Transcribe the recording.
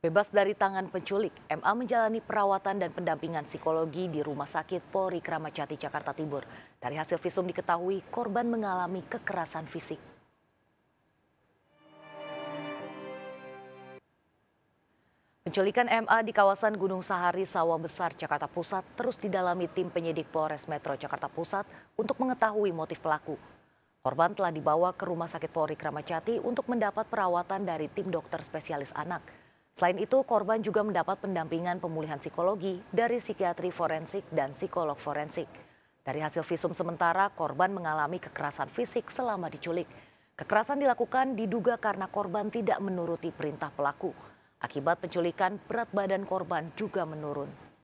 Bebas dari tangan penculik, MA menjalani perawatan dan pendampingan psikologi di Rumah Sakit Polri Kramacati, Jakarta Timur. Dari hasil visum diketahui korban mengalami kekerasan fisik. Penculikan MA di kawasan Gunung Sahari, Sawah Besar, Jakarta Pusat terus didalami tim penyidik Polres Metro Jakarta Pusat untuk mengetahui motif pelaku. Korban telah dibawa ke Rumah Sakit Polri Kramacati untuk mendapat perawatan dari tim dokter spesialis anak. Selain itu, korban juga mendapat pendampingan pemulihan psikologi dari psikiatri forensik dan psikolog forensik. Dari hasil visum sementara, korban mengalami kekerasan fisik selama diculik. Kekerasan dilakukan diduga karena korban tidak menuruti perintah pelaku. Akibat penculikan, berat badan korban juga menurun.